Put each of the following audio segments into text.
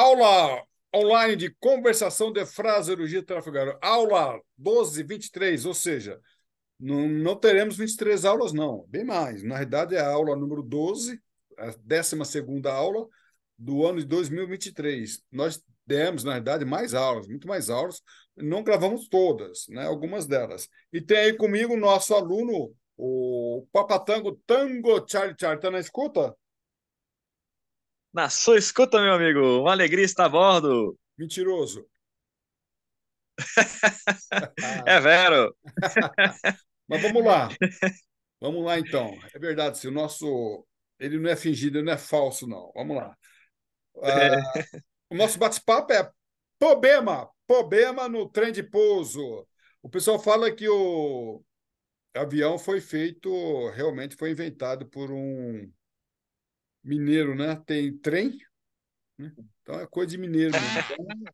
Aula online de conversação de fraseologia tráfego. Aula 12, 23, ou seja, não, não teremos 23 aulas, não, bem mais. Na realidade, é a aula número 12, a 12 aula do ano de 2023. Nós demos, na realidade, mais aulas, muito mais aulas. Não gravamos todas, né? algumas delas. E tem aí comigo o nosso aluno, o Papatango Tango Charlie Charlie. tá na escuta? Na sua escuta, meu amigo, uma alegria estar a bordo. Mentiroso. é vero. Mas vamos lá. Vamos lá, então. É verdade, se o nosso. Ele não é fingido, ele não é falso, não. Vamos lá. Uh, o nosso bate-papo é problema, problema no trem de pouso. O pessoal fala que o avião foi feito, realmente foi inventado por um mineiro, né? Tem trem, né? então é coisa de mineiro. É.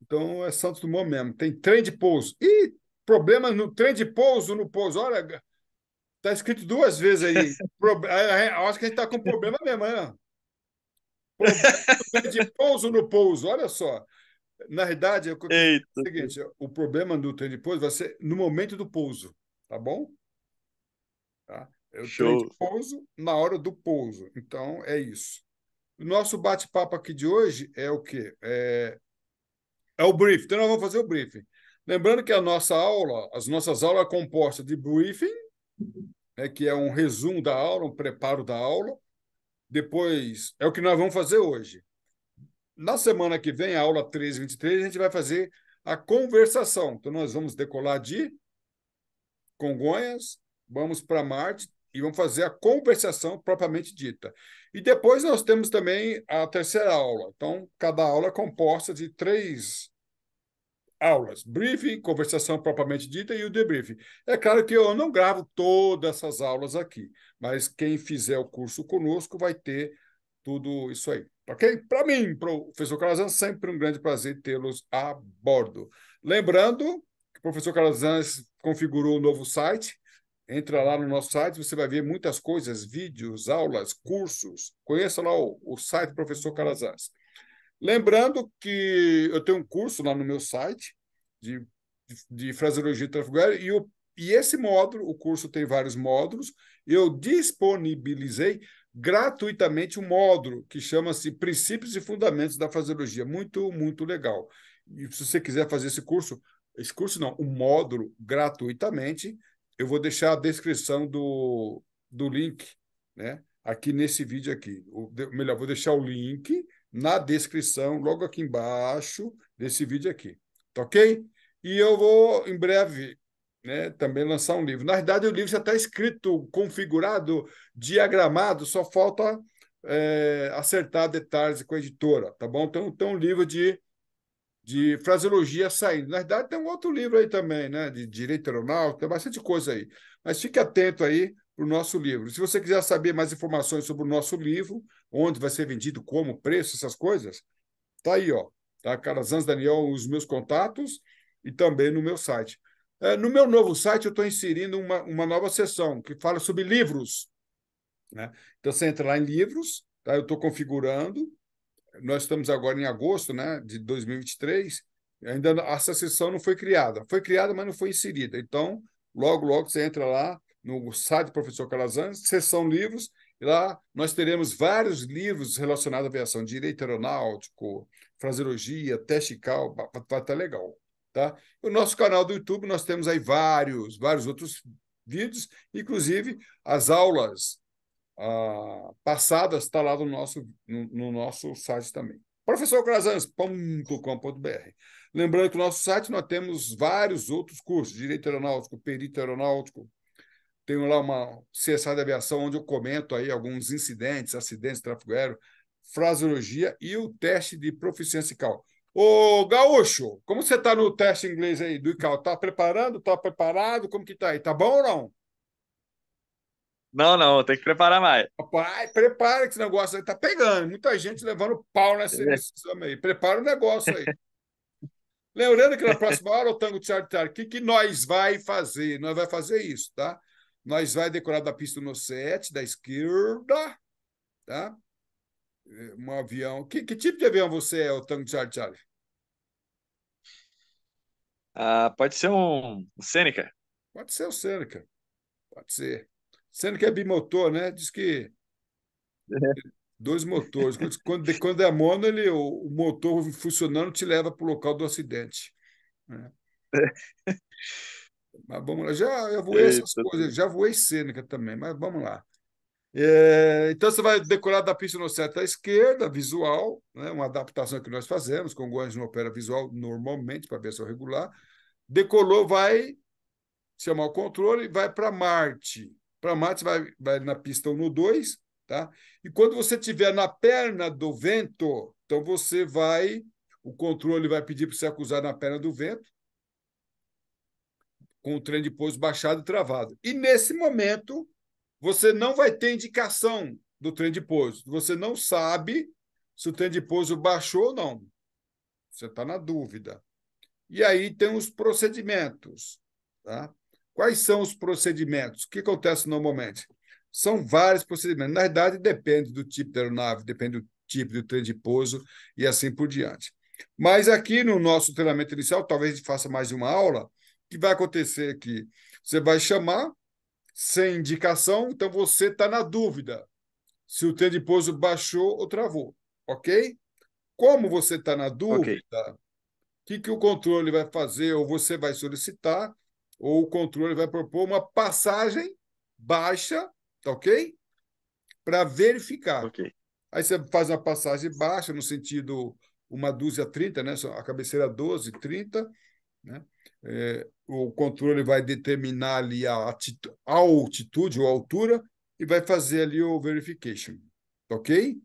Então, é Santos Dumont mesmo. Tem trem de pouso. E problema no trem de pouso, no pouso. Olha, tá escrito duas vezes aí. Pro... É, é, acho que a gente tá com problema mesmo, né? Problema de pouso no pouso, olha só. Na realidade, é o seguinte: o problema do trem de pouso vai ser no momento do pouso, tá bom? Tá? Eu Show. treino de pouso na hora do pouso. Então, é isso. O nosso bate-papo aqui de hoje é o quê? É, é o briefing. Então, nós vamos fazer o briefing. Lembrando que a nossa aula, as nossas aulas é composta de briefing, né, que é um resumo da aula, um preparo da aula. Depois, é o que nós vamos fazer hoje. Na semana que vem, a aula 13 a gente vai fazer a conversação. Então, nós vamos decolar de Congonhas, vamos para Marte, e vamos fazer a conversação propriamente dita. E depois nós temos também a terceira aula. Então, cada aula é composta de três aulas: briefing, conversação propriamente dita e o debriefing. É claro que eu não gravo todas essas aulas aqui, mas quem fizer o curso conosco vai ter tudo isso aí. Ok? Para mim, professor Carazan, sempre um grande prazer tê-los a bordo. Lembrando que o professor Carazan configurou o um novo site, Entra lá no nosso site, você vai ver muitas coisas, vídeos, aulas, cursos. Conheça lá o, o site do professor Calazans. Lembrando que eu tenho um curso lá no meu site de, de, de fraseologia tráfego e, o, e esse módulo, o curso tem vários módulos, eu disponibilizei gratuitamente um módulo que chama-se Princípios e Fundamentos da Fraseologia. Muito, muito legal. E se você quiser fazer esse curso, esse curso não, um módulo gratuitamente, eu vou deixar a descrição do, do link, né? Aqui nesse vídeo aqui. O, melhor, vou deixar o link na descrição, logo aqui embaixo desse vídeo aqui. Tá ok? E eu vou, em breve, né, também lançar um livro. Na verdade, o livro já está escrito, configurado, diagramado, só falta é, acertar detalhes com a editora, tá bom? Então, tem um livro de de fraseologia saindo. Na verdade, tem um outro livro aí também, né? De direito aeronáutico, tem bastante coisa aí. Mas fique atento aí para o nosso livro. Se você quiser saber mais informações sobre o nosso livro, onde vai ser vendido, como, preço, essas coisas, tá aí, ó. Tá? Carazans Daniel, os meus contatos e também no meu site. É, no meu novo site, eu estou inserindo uma, uma nova seção que fala sobre livros. Né? Então, você entra lá em livros, tá? eu estou configurando, nós estamos agora em agosto né, de 2023, ainda essa sessão não foi criada. Foi criada, mas não foi inserida. Então, logo, logo você entra lá no site do professor Calazans, sessão livros, e lá nós teremos vários livros relacionados à aviação, direito aeronáutico, fraseologia, teste cal, vai estar tá legal. Tá? O nosso canal do YouTube, nós temos aí vários, vários outros vídeos, inclusive as aulas uh, ah, passadas está lá no nosso, no, no nosso site também. professorcrasans.com.br Lembrando que no nosso site nós temos vários outros cursos, Direito Aeronáutico, Perito Aeronáutico, tenho lá uma CSA de aviação, onde eu comento aí alguns incidentes, acidentes tráfego aéreo, fraseologia e o teste de proficiência ICAO. Ô, Gaúcho, como você está no teste inglês aí do ICAO? Está preparando? Está preparado? Como que está aí? Tá bom ou não? Não, não, tem que preparar mais. Pai, prepara que esse negócio aí tá pegando. Muita gente levando pau nessa é. exame aí. Prepara o negócio aí. Lembrando que na próxima hora o Tango Tiago o que, que nós vai fazer? Nós vai fazer isso, tá? Nós vai decorar da pista no 7, da esquerda, tá? É, um avião. Que, que tipo de avião você é, o Tango Tiago Ah, pode ser um, Seneca. Pode ser o Seneca. Pode ser. Sendo que é bimotor, né? Diz que é. dois motores. Quando, quando, é mono, ele, o, motor funcionando te leva para o local do acidente. Né? É. mas vamos lá. Já eu voei essas coisas, já voei é, Sêneca tá também, mas vamos lá. É, então você vai decorar da pista no certo à esquerda, visual, né, uma adaptação que nós fazemos, Congonhas não opera visual normalmente para versão regular. Decolou, vai chamar o controle, vai para Marte. Para Mates vai, vai na pista 1 no 2, tá? E quando você tiver na perna do vento, então você vai, o controle vai pedir para você acusar na perna do vento, com o trem de pouso baixado e travado. E nesse momento, você não vai ter indicação do trem de pouso. Você não sabe se o trem de pouso baixou ou não. Você está na dúvida. E aí tem os procedimentos. Tá? Quais são os procedimentos? O que acontece normalmente? São vários procedimentos. Na verdade, depende do tipo da aeronave, depende do tipo do trem de pouso e assim por diante. Mas aqui no nosso treinamento inicial, talvez a gente faça mais uma aula, que vai acontecer que você vai chamar sem indicação, então você está na dúvida se o trem de pouso baixou ou travou, ok? Como você está na dúvida, o okay. que, que o controle vai fazer ou você vai solicitar ou o controle vai propor uma passagem baixa, tá ok? Para verificar. Okay. Aí você faz uma passagem baixa, no sentido uma dúzia 30, né? a cabeceira 12, 30. Né? É, o controle vai determinar ali a, altitude ou a altura e vai fazer ali o verification. Tá ok?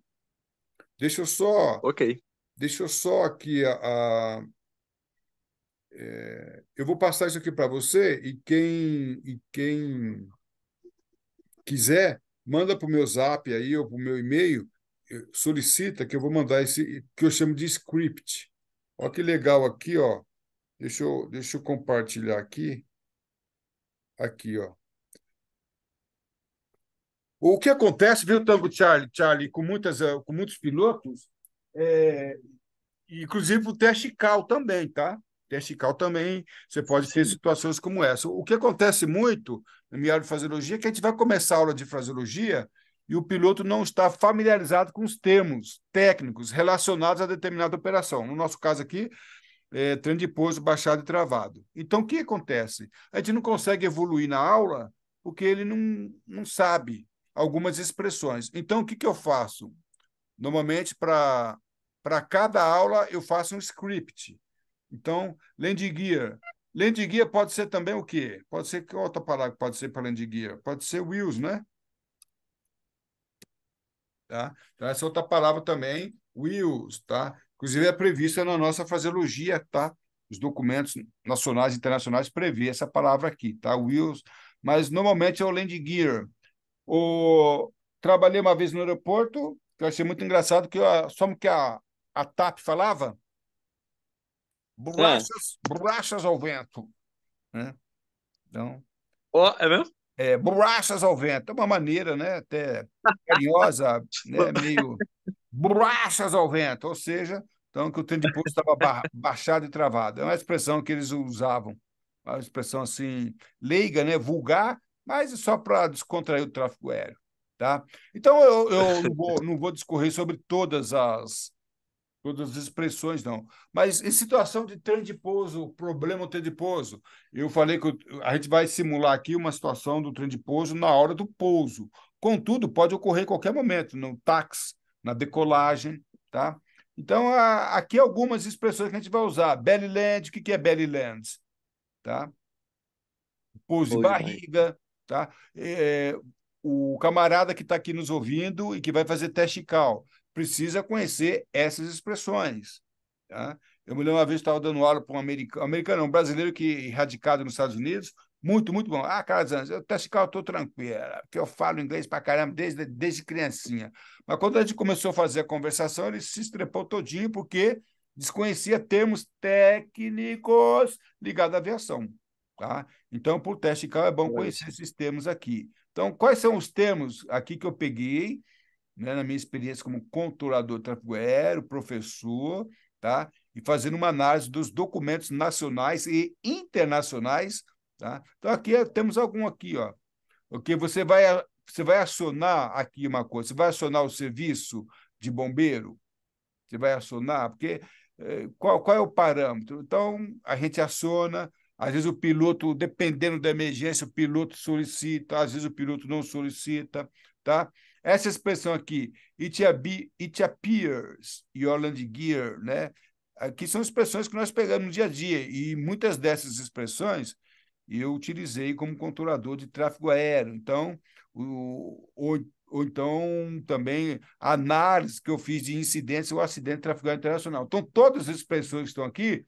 Deixa eu só. Ok. Deixa eu só aqui a, a é, eu vou passar isso aqui para você e quem, e quem quiser, manda para o meu zap aí ou para o meu e-mail, eh, solicita que eu vou mandar esse que eu chamo de script. Olha que legal aqui, ó. Deixa eu, deixa eu compartilhar aqui. Aqui, ó. O que acontece, viu, Tango Charlie, Charlie com, muitas, eh, com muitos pilotos, é, inclusive o teste cal também, tá? testical também, você pode ter situações como essa. O que acontece muito no minha de fraseologia é que a gente vai começar a aula de fraseologia e o piloto não está familiarizado com os termos técnicos relacionados a determinada operação. No nosso caso aqui, é, treino de pouso baixado e travado. Então, o que acontece? A gente não consegue evoluir na aula porque ele não, não sabe algumas expressões. Então, o que, que eu faço? Normalmente, para cada aula, eu faço um script então, gear, Landguia. gear pode ser também o quê? Pode ser que outra palavra pode ser para gear, Pode ser Wills, né? Tá? Então, essa é outra palavra também, Wills, tá? Inclusive, é prevista na nossa fraseologia, tá? Os documentos nacionais e internacionais prevê essa palavra aqui, tá? Wills, mas normalmente é o gear. O... Trabalhei uma vez no aeroporto, que eu achei muito engraçado, que eu, só que a, a TAP falava, borrachas, é. borrachas ao vento. Né? Então, oh, é mesmo? É, borrachas ao vento. É uma maneira né, até carinhosa, né, meio borrachas ao vento, ou seja, então que o trem de pouso estava ba baixado e travado. É uma expressão que eles usavam, uma expressão assim leiga, né, vulgar, mas só para descontrair o tráfego aéreo. Tá? Então, eu, eu não, vou, não vou discorrer sobre todas as, todas as expressões não. Mas em situação de trandiposo, problema de trandiposo, eu falei que a gente vai simular aqui uma situação do trandiposo na hora do pouso. Contudo, pode ocorrer em qualquer momento, no táxi, na decolagem, tá? Então, a, aqui algumas expressões que a gente vai usar. Belly land, o que, que é belly land? Tá? Pouso de barriga, tá? É, o camarada que está aqui nos ouvindo e que vai fazer teste cal precisa conhecer essas expressões. Tá? Eu me lembro uma vez estava dando aula para um americano, americano, um brasileiro que radicado nos Estados Unidos, muito, muito bom. Ah, cara, eu até esse estou tranquila, porque eu falo inglês para caramba desde, desde criancinha. Mas quando a gente começou a fazer a conversação, ele se estrepou todinho, porque desconhecia termos técnicos ligados à aviação. Tá? Então, por teste de carro, é bom conhecer esses termos aqui. Então, quais são os termos aqui que eu peguei né, na minha experiência como controlador de tráfego aéreo, professor, tá? e fazendo uma análise dos documentos nacionais e internacionais. Tá? Então, aqui eh, temos algum aqui, ó. Okay, você, vai, eh, você vai acionar aqui uma coisa, você vai acionar o serviço de bombeiro, você vai acionar, porque eh, qual, qual é o parâmetro? Então, a gente aciona, às vezes o piloto, dependendo da emergência, o piloto solicita, às vezes o piloto não solicita, tá? Essa expressão aqui, it, appears it appears, Gear, né? Aqui são expressões que nós pegamos no dia a dia, e muitas dessas expressões eu utilizei como controlador de tráfego aéreo. Então, o, ou, ou então também análise que eu fiz de incidência ou acidente de tráfego internacional. Então, todas as expressões que estão aqui,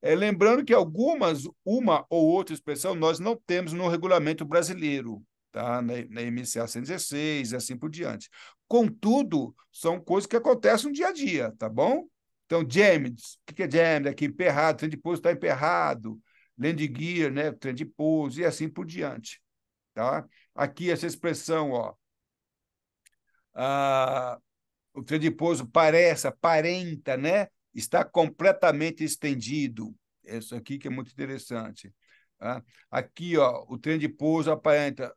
é, lembrando que algumas, uma ou outra expressão, nós não temos no regulamento brasileiro tá? na, na MCA 116 e assim por diante. Contudo, são coisas que acontecem no dia a dia, tá bom? Então, James, o que é James? Aqui, emperrado, trem de pouso está emperrado, land gear, né? trem de pouso e assim por diante. Tá? Aqui, essa expressão, ó, ah, o trem de pouso parece, aparenta, né? está completamente estendido. Isso aqui que é muito interessante. Tá? Aqui, ó, o trem de pouso aparenta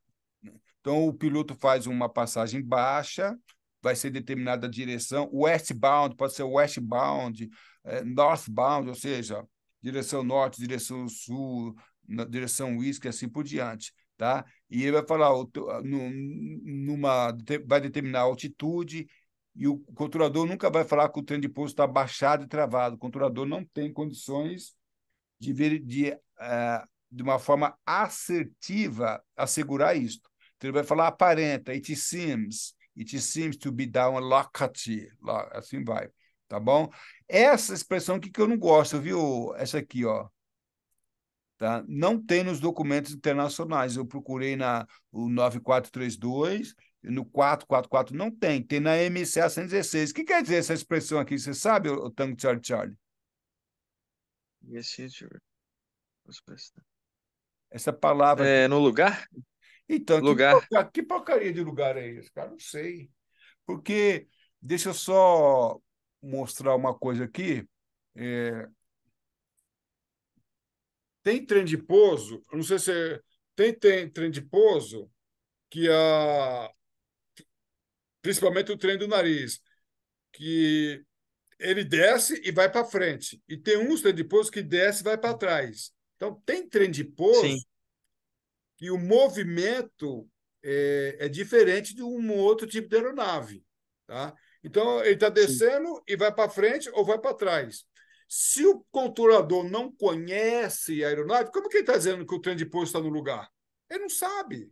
então, o piloto faz uma passagem baixa, vai ser determinada a direção, westbound, pode ser westbound, é, northbound, ou seja, direção norte, direção sul, direção whisky, é assim por diante. Tá? E ele vai falar ah, numa vai determinar a altitude e o controlador nunca vai falar que o trem de pouso está baixado e travado. O controlador não tem condições de ver de, eh, de uma forma assertiva assegurar isso. Então, ele vai falar aparenta, it seems, it seems to be down a locality, assim vai, tá bom? Essa expressão aqui que eu não gosto, viu? Essa aqui, ó. Tá? Não tem nos documentos internacionais. Eu procurei na o 9432, no 444 não tem, tem na MCA 116. O que quer dizer essa expressão aqui? Você sabe, o Tango Charlie Charlie? Yes, Essa palavra. É, no lugar? Então, lugar. Que, porca, que porcaria de lugar é esse, cara? Não sei. Porque, deixa eu só mostrar uma coisa aqui. É... Tem trem de pouso, não sei se é... tem, tem trem de pouso que a principalmente o trem do nariz, que ele desce e vai para frente. E tem uns trem de pouso que desce e vai para trás. Então, tem trem de pouso Sim que o movimento é, é, diferente de um outro tipo de aeronave. Tá? Então, ele está descendo Sim. e vai para frente ou vai para trás. Se o controlador não conhece a aeronave, como que ele está dizendo que o trem de pouso está no lugar? Ele não sabe.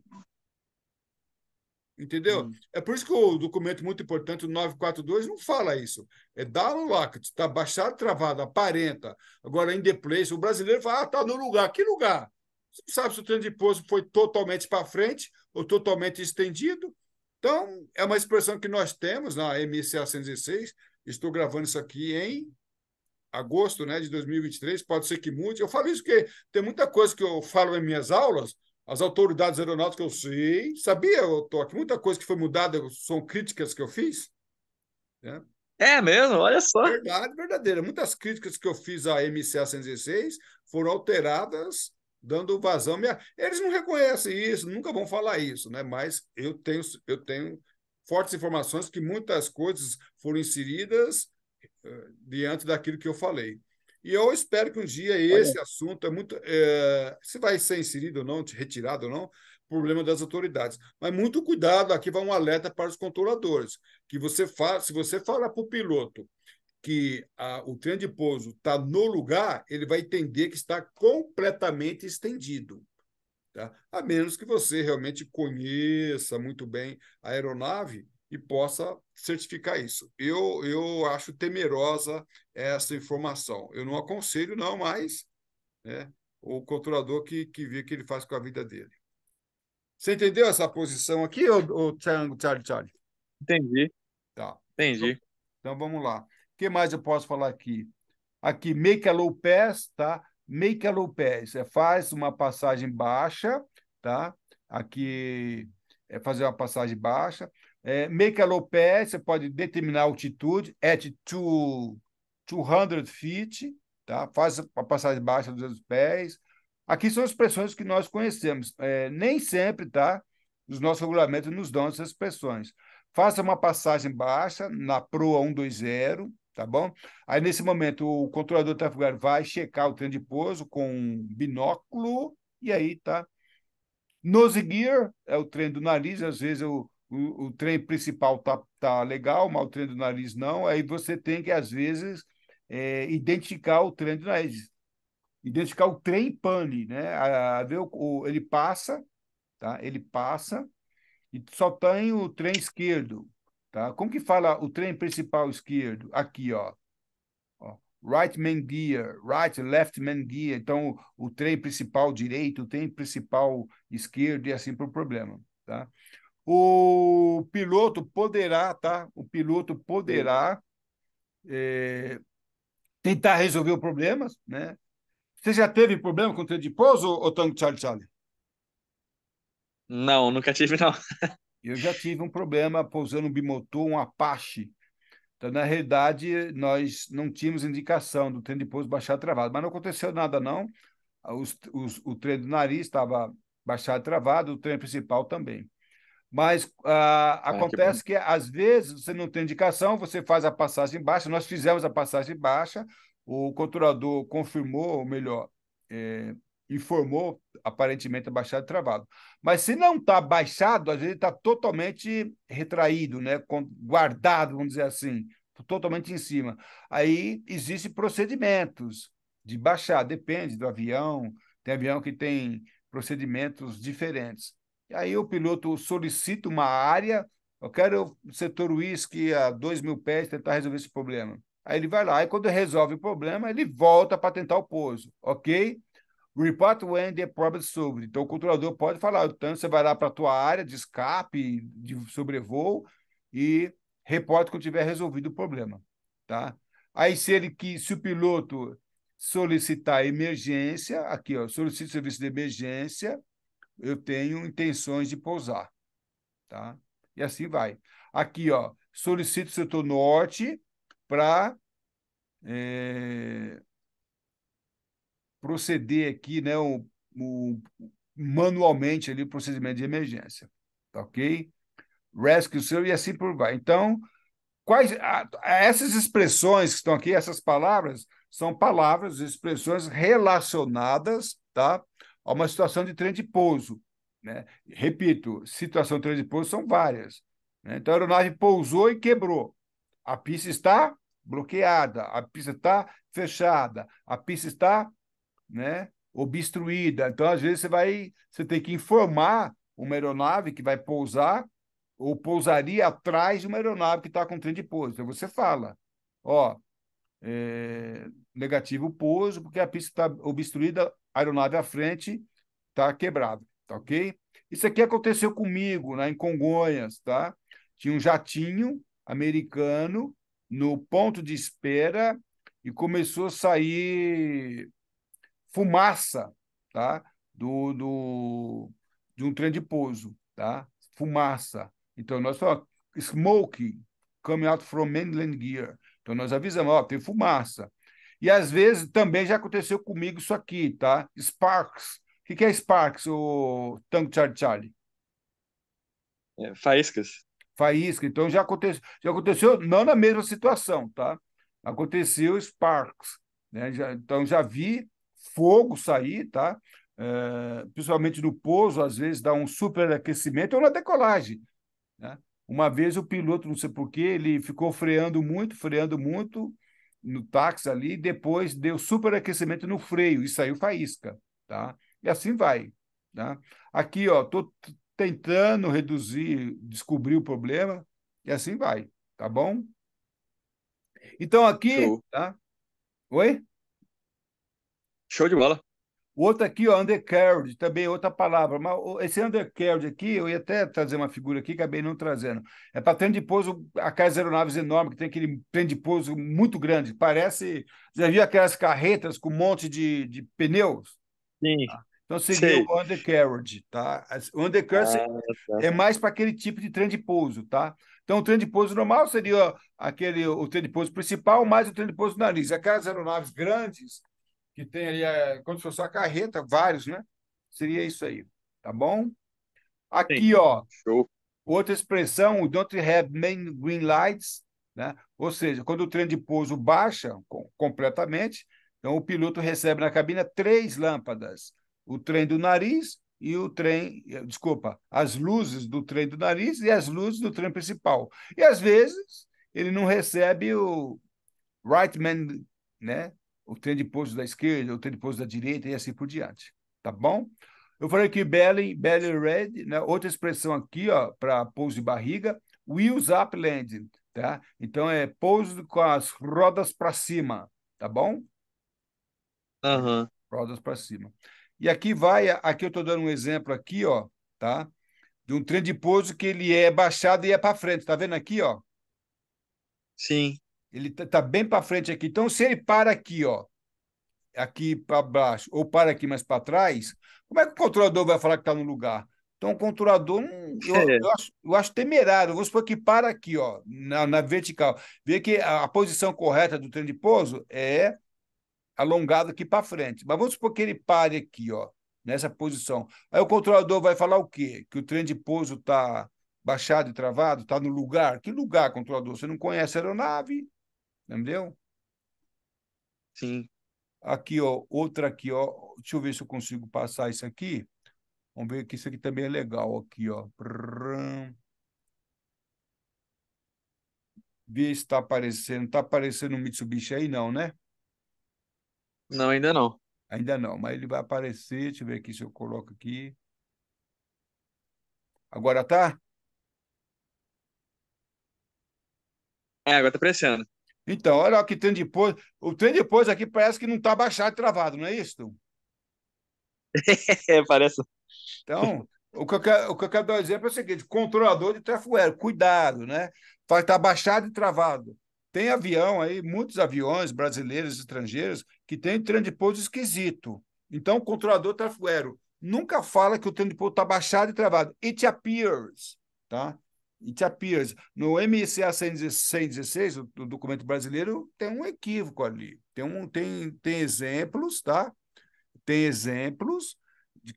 Entendeu? Hum. É por isso que o documento muito importante, o 942, não fala isso. É dar o locket, está baixado, travado, aparenta. Agora, em the place, o brasileiro fala, ah, está no lugar. Que lugar? Não sabe se o treino de pouso foi totalmente para frente ou totalmente estendido. Então, é uma expressão que nós temos na MCA 106. Estou gravando isso aqui em agosto né, de 2023, pode ser que mude. Eu falo isso porque tem muita coisa que eu falo em minhas aulas, as autoridades aeronáuticas, eu sei, sabia, eu tô aqui, muita coisa que foi mudada são críticas que eu fiz. Né? É mesmo, olha só. Verdade, verdadeira. Muitas críticas que eu fiz à MCA 106 foram alteradas dando vazão. Eles não reconhecem isso, nunca vão falar isso, né? Mas eu tenho, eu tenho fortes informações que muitas coisas foram inseridas uh, diante daquilo que eu falei. E eu espero que um dia tá esse Olha. assunto é muito é, se vai ser inserido ou não, retirado ou não, problema das autoridades. Mas muito cuidado, aqui vai um alerta para os controladores, que você fala, se você fala para o piloto, que a, o trem de pouso está no lugar, ele vai entender que está completamente estendido. Tá? A menos que você realmente conheça muito bem a aeronave e possa certificar isso. Eu, eu acho temerosa essa informação. Eu não aconselho, não, mas né, o controlador que, que vê o que ele faz com a vida dele. Você entendeu essa posição aqui, ou, ou Charlie, Charlie? Entendi. Tá. Entendi. Então, então vamos lá. O que mais eu posso falar aqui? Aqui, make a low pass, tá? Make a low pass, é, faz uma passagem baixa, tá? Aqui, é fazer uma passagem baixa. É, make a low pass, você pode determinar a altitude, at two, 200 feet, tá? Faz a passagem baixa dos 200 pés. Aqui são expressões que nós conhecemos. É, nem sempre, tá? Os nossos regulamentos nos dão essas expressões. Faça uma passagem baixa na proa 120, tá bom? Aí, nesse momento, o controlador tráfego vai checar o trem de pouso com binóculo, e aí tá. Nose gear é o trem do nariz, às vezes o, o, trem principal tá, tá legal, mas o trem do nariz não. Aí você tem que, às vezes, é, identificar o trem do nariz. Identificar o trem pane, né? A, ver o, ele passa, tá? Ele passa e só tem o trem esquerdo, Tá? Como que fala o trem principal esquerdo? Aqui, ó. ó. Right main gear, right, left main gear. Então, o, o trem principal direito, o trem principal esquerdo e assim para o problema. Tá? O piloto poderá, tá? O piloto poderá é, tentar resolver o problema, né? Você já teve problema com o trem de pouso, ou Charlie Charlie? Não, nunca tive, não. Eu já tive um problema pousando um bimotor, um Apache. Então, na realidade, nós não tínhamos indicação do trem de pouso baixar travado, mas não aconteceu nada, não. Os, os, o trem do nariz estava baixado travado, o trem principal também. Mas ah, ah acontece que, que, às vezes, você não tem indicação, você faz a passagem baixa. Nós fizemos a passagem baixa, o controlador confirmou, ou melhor, é, e formou aparentemente a Baixada Travado. Mas se não está baixado, às vezes está totalmente retraído, né? guardado, vamos dizer assim, totalmente em cima. Aí existem procedimentos de baixar, depende do avião, tem avião que tem procedimentos diferentes. E aí o piloto solicita uma área, eu quero o setor uísque a 2 mil pés tentar resolver esse problema. Aí ele vai lá, e quando resolve o problema, ele volta para tentar o pouso, ok? Report when the problem is solved. Então, o controlador pode falar, então você vai lá para a tua área de escape, de sobrevoo, e reporta quando tiver resolvido o problema. Tá? Aí, se ele que, se o piloto solicitar emergência, aqui, ó, solicito serviço de emergência, eu tenho intenções de pousar. Tá? E assim vai. Aqui, ó, solicito o setor norte para é, eh, proceder aqui, né, o, manualmente ali o procedimento de emergência, tá ok? Rescue seu e assim por vai. Então, quais a, essas expressões que estão aqui, essas palavras, são palavras, expressões relacionadas, tá? A uma situação de trem de pouso, né? Repito, situação de trem de pouso são várias. Né? Então, a aeronave pousou e quebrou. A pista está bloqueada, a pista está fechada, a pista está né, obstruída. Então, às vezes, você vai você tem que informar uma aeronave que vai pousar ou pousaria atrás de uma aeronave que está com trem de pouso. Então, você fala, ó, é, negativo o pouso, porque a pista está obstruída, a aeronave à frente está quebrada, tá ok? Isso aqui aconteceu comigo, né, em Congonhas, tá? Tinha um jatinho americano no ponto de espera e começou a sair fumaça tá? do, do, de um trem de pouso. Tá? Fumaça. Então, nós falamos, smoke coming out from mainland gear. Então, nós avisamos, ó, tem fumaça. E às vezes também já aconteceu comigo isso aqui, tá? Sparks. O que, é Sparks, o Tango Charlie Charlie? É, faíscas. Faísca. Então já aconteceu, já aconteceu não na mesma situação, tá? Aconteceu Sparks, né? Já, então já vi fogo sair, tá? É, principalmente no pouso, às vezes dá um superaquecimento ou na decolagem. Né? Uma vez o piloto, não sei porquê, ele ficou freando muito, freando muito no táxi ali, e depois deu superaquecimento no freio e saiu faísca. Tá? E assim vai. Tá? Aqui, ó, tô tentando reduzir, descobrir o problema e assim vai, tá bom? Então aqui, Show. tá? Oi? Show de bola. Outro aqui, ó, undercarriage, também outra palavra. Mas esse undercarriage aqui, eu ia até trazer uma figura aqui, acabei não trazendo. É para trem de pouso, aquelas aeronaves enormes, que tem aquele trem de pouso muito grande. Parece. Já viu aquelas carretas com um monte de, de pneus? Sim. Ah, então seria Sim. o undercarriage, tá? O undercarriage ah, tá. é mais para aquele tipo de trem de pouso, tá? Então, o trem de pouso normal seria aquele, o trem de pouso principal, mais o trem de pouso do nariz. Aquelas aeronaves grandes que tem ali, a, quando for fosse a carreta, vários, né? Seria isso aí, tá bom? Aqui, Sim. ó, Show. outra expressão, o don't have main green lights, né? Ou seja, quando o trem de pouso baixa com, completamente, então o piloto recebe na cabina três lâmpadas, o trem do nariz e o trem, eh, desculpa, as luzes do trem do nariz e as luzes do trem principal. E às vezes ele não recebe o right man, né? o trem de pouso da esquerda, o trem de pouso da direita e assim por diante. Tá bom? Eu falei que belly, belly red, né? outra expressão aqui para pouso de barriga, wheels up landing. Tá? Então é pouso com as rodas para cima, tá bom? Uhum. Rodas para cima. E aqui vai, aqui eu estou dando um exemplo aqui, ó, tá? De um trem de pouso que ele é baixado e é para frente, tá vendo aqui, ó? Sim. Ele está tá bem para frente aqui. Então, se ele para aqui, ó, aqui para baixo, ou para aqui mais para trás, como é que o controlador vai falar que está no lugar? Então, o controlador, eu, é. eu, acho, eu, acho, temerário. vou supor que para aqui, ó, na, na vertical. Vê que a, a, posição correta do trem de pouso é alongado aqui para frente. Mas vamos supor que ele pare aqui, ó, nessa posição. Aí o controlador vai falar o quê? Que o trem de pouso está baixado e travado, está no lugar. Que lugar, controlador? Você não conhece a aeronave, Entendeu? Sim. Aqui, ó, outra aqui, ó. Deixa eu ver se eu consigo passar isso aqui. Vamos ver que isso aqui também é legal aqui, ó. Ver se está aparecendo. Está aparecendo o Mitsubishi aí, não, né? Não, ainda não. Ainda não, mas ele vai aparecer. Deixa eu ver aqui se eu coloco aqui. Agora tá? É, agora tá aparecendo. Então, olha o que tem de O trem de aqui parece que não está baixado e travado, não é isso? É, parece. Então, o que, eu quero, o que eu quero dar um exemplo é o seguinte: controlador de tráfego aéreo, cuidado, né? Está estar baixado e travado. Tem avião aí, muitos aviões brasileiros e estrangeiros que tem trem de pouso esquisito. Então, o controlador de tráfego aéreo nunca fala que o trem de pouso está baixado e travado. It appears, tá? It appears. No MCA 116, o documento brasileiro, tem um equívoco ali. Tem, um, tem, tem exemplos, tá? Tem exemplos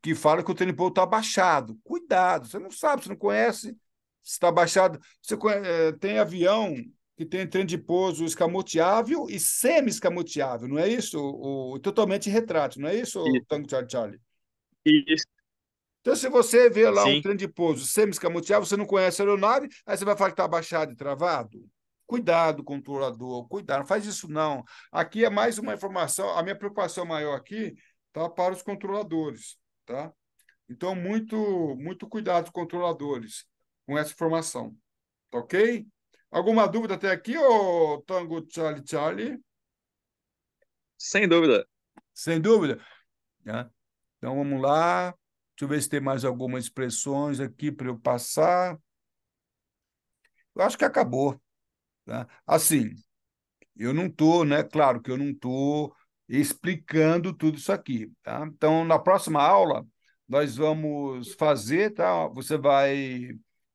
que falam que o pouso está baixado. Cuidado, você não sabe, você não conhece se está baixado. Você conhece, é, tem avião que tem trem de pouso escamoteável e semi-escamoteável, não é isso? O, o totalmente retrato, não é isso, Tango Charlie Charlie? Isso, então, se você vê lá Sim. um trem de pouso semi-escamoteado, você não conhece a aeronave, aí você vai falar que está abaixado e travado? Cuidado, controlador, cuidado, não faz isso não. Aqui é mais uma informação, a minha preocupação maior aqui tá para os controladores, tá? Então, muito, muito cuidado, controladores, com essa informação, tá ok? Alguma dúvida até aqui, ô Tango Charlie Charlie? Sem dúvida. Sem dúvida. Né? Então, vamos lá. Deixa eu ver se tem mais algumas expressões aqui para eu passar. Eu acho que acabou. Tá? Assim, eu não estou, né? Claro que eu não estou explicando tudo isso aqui. Tá? Então, na próxima aula, nós vamos fazer, tá? Você vai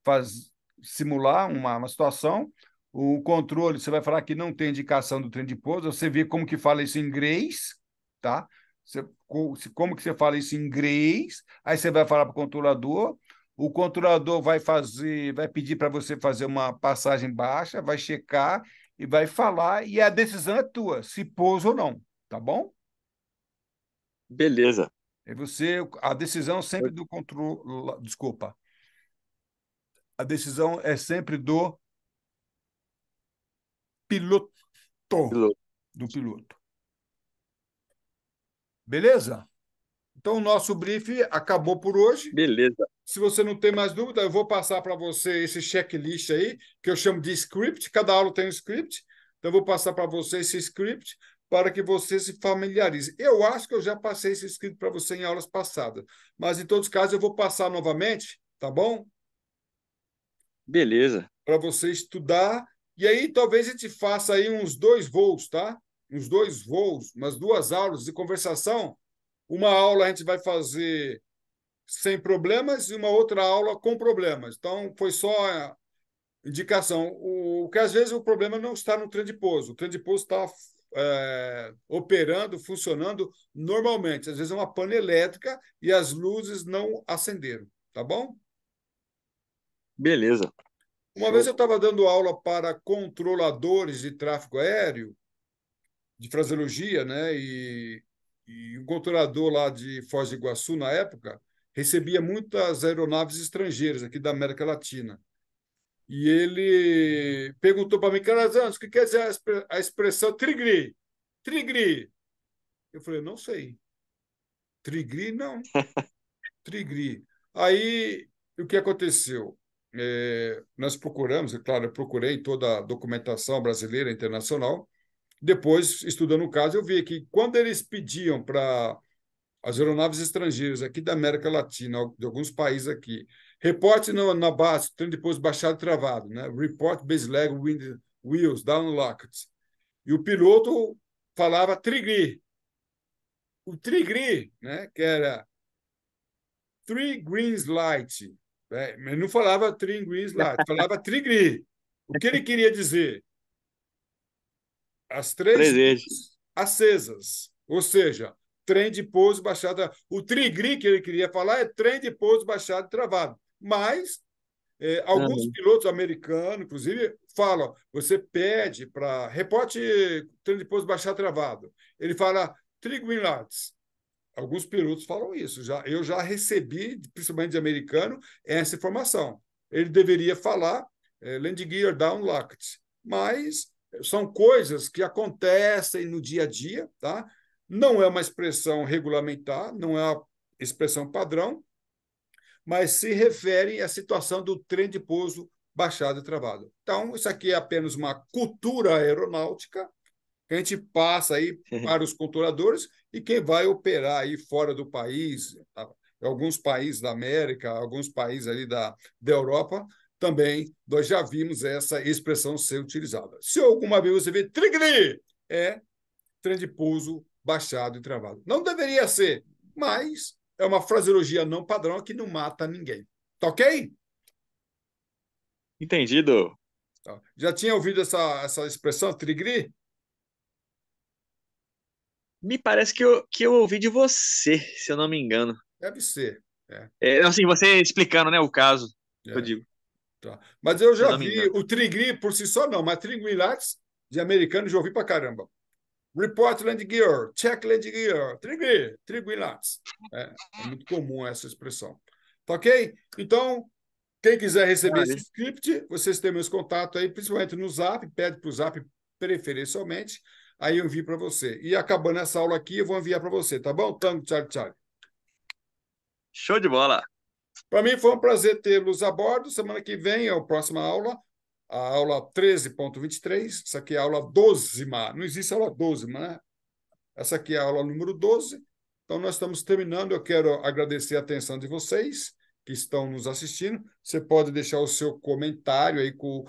faz, simular uma, uma situação. O controle, você vai falar que não tem indicação do trem de pouso, você vê como que fala isso em inglês, tá? Você, como que você fala isso em inglês? Aí você vai falar para o controlador, o controlador vai fazer, vai pedir para você fazer uma passagem baixa, vai checar e vai falar, e a decisão é tua, se pousa ou não, tá bom? Beleza. É você, a decisão é sempre do controle, desculpa. A decisão é sempre do piloto. piloto. Do piloto. Beleza? Então, o nosso briefing acabou por hoje. Beleza. Se você não tem mais dúvida, eu vou passar para você esse checklist aí, que eu chamo de script. Cada aula tem um script. Então, eu vou passar para você esse script para que você se familiarize. Eu acho que eu já passei esse script para você em aulas passadas. Mas, em todos os casos, eu vou passar novamente, tá bom? Beleza. Para você estudar. E aí, talvez a gente faça aí uns dois voos, tá? uns dois voos, umas duas aulas de conversação. Uma aula a gente vai fazer sem problemas e uma outra aula com problemas. Então, foi só indicação. O, que às vezes o problema não está no trem de pouso. O trem de pouso está é, operando, funcionando normalmente. Às vezes é uma pane elétrica e as luzes não acenderam. Tá bom? Beleza. Uma vez eu estava dando aula para controladores de tráfego aéreo de fraseologia, né? E, e o controlador lá de Foz do Iguaçu, na época, recebia muitas aeronaves estrangeiras aqui da América Latina. E ele perguntou para mim, Carazans, o que quer dizer a expressão trigri? Trigri. Eu falei, não sei. Trigri, não. Trigri. Aí, o que aconteceu? É, nós procuramos, é claro, eu procurei toda a documentação brasileira internacional, depois, estudando o caso, eu vi que quando eles pediam para as aeronaves estrangeiras aqui da América Latina, de alguns países aqui, reporte no, na base, trem depois baixado e travado, né? report base leg, wind, wheels, down locked. E o piloto falava trigri. O trigri, né? que era three greens light, né? mas não falava three greens light, falava trigri. O que ele queria dizer? As três, três vezes. acesas. Ou seja, trem de pouso, baixado O trigri que ele queria falar é trem de pouso, baixado e travado. Mas é, alguns uhum. pilotos americanos, inclusive, falam: você pede para. Reporte trem de pouso, baixado travado. Ele fala trigwinlates. Alguns pilotos falam isso. Já, eu já recebi, principalmente de americano, essa informação. Ele deveria falar é, gear down locked. Mas são coisas que acontecem no dia a dia, tá? Não é uma expressão regulamentar, não é uma expressão padrão, mas se refere à situação do trem de pouso baixado e travado. Então, isso aqui é apenas uma cultura aeronáutica que a gente passa aí para os controladores e quem vai operar aí fora do país, tá? alguns países da América, alguns países ali da, da Europa, também nós já vimos essa expressão ser utilizada. Se alguma vez você vê trigri, é trem de pouso baixado e travado. Não deveria ser, mas é uma fraseologia não padrão que não mata ninguém. Tá ok? Entendido. Tá. Já tinha ouvido essa, essa expressão, trigri? Me parece que eu, que eu ouvi de você, se eu não me engano. Deve ser. É. é assim, você explicando né, o caso, é. eu digo. Tá. Mas eu já vi o Trigri por si só, não, mas Tringuilates de americano já ouvi pra caramba. Reportland Gear, Checkland Gear, Trigri, Triguilates. É, é muito comum essa expressão. Tá ok? Então, quem quiser receber esse script, vocês têm meus contatos aí, principalmente no Zap, pede para o Zap preferencialmente, aí eu envio para você. E acabando essa aula aqui, eu vou enviar para você, tá bom? Tango, tchau, tchau. Show de bola! Para mim foi um prazer tê-los a bordo. Semana que vem é a próxima aula, a aula 13.23. Isso aqui é a aula 12. Não existe aula 12, né? Essa aqui é a aula número 12. Então, nós estamos terminando. Eu quero agradecer a atenção de vocês que estão nos assistindo. Você pode deixar o seu comentário aí, com,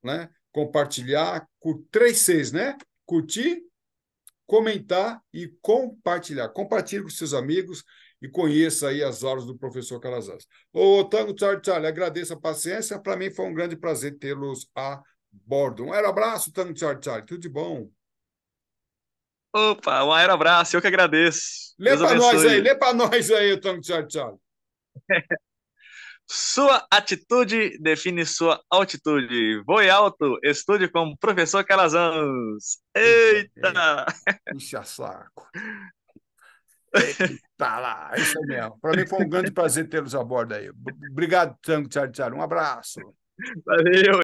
né? compartilhar, com três seis, né? Curtir, comentar e compartilhar. Compartilhe com seus amigos e conheça aí as aulas do professor Calazans. Ô, Tango Charlie agradeço a paciência. Para mim foi um grande prazer tê-los a bordo. Um abraço, Tango Charlie. Tudo de bom. Opa, um abraço. Eu que agradeço. Lê para nós aí, lê para nós aí, Tango Charlie. Sua atitude define sua altitude. Voe alto, estude com o professor Calazans. Eita! Puxa saco. tá lá, é isso mesmo. Para mim foi um grande prazer tê-los a bordo aí. Obrigado, Tango Tchar Tchar. Um abraço. Valeu.